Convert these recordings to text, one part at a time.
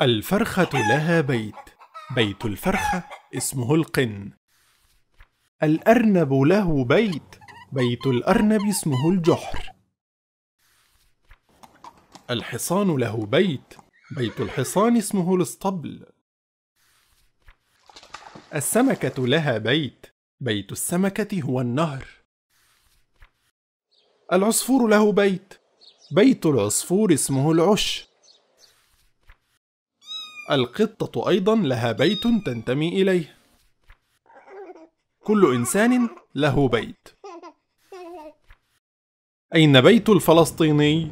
الفرخة لها بيت بيت الفرخة اسمه القن الأرنب له بيت بيت الأرنب اسمه الجحر الحصان له بيت بيت الحصان اسمه الاسطبل السمكة لها بيت بيت السمكة هو النهر العصفور له بيت بيت العصفور اسمه العش القطة أيضا لها بيت تنتمي إليه كل إنسان له بيت أين بيت الفلسطيني؟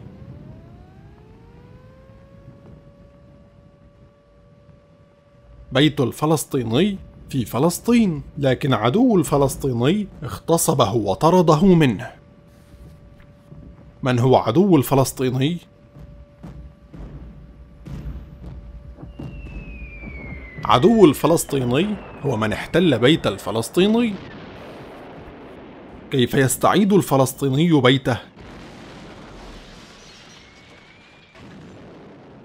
بيت الفلسطيني في فلسطين لكن عدو الفلسطيني اغتصبه وطرده منه من هو عدو الفلسطيني؟ عدو الفلسطيني هو من احتل بيت الفلسطيني كيف يستعيد الفلسطيني بيته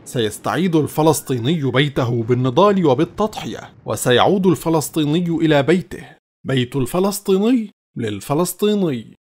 سيستعيد الفلسطيني بيته بالنضال وبالتضحيه وسيعود الفلسطيني الى بيته بيت الفلسطيني للفلسطيني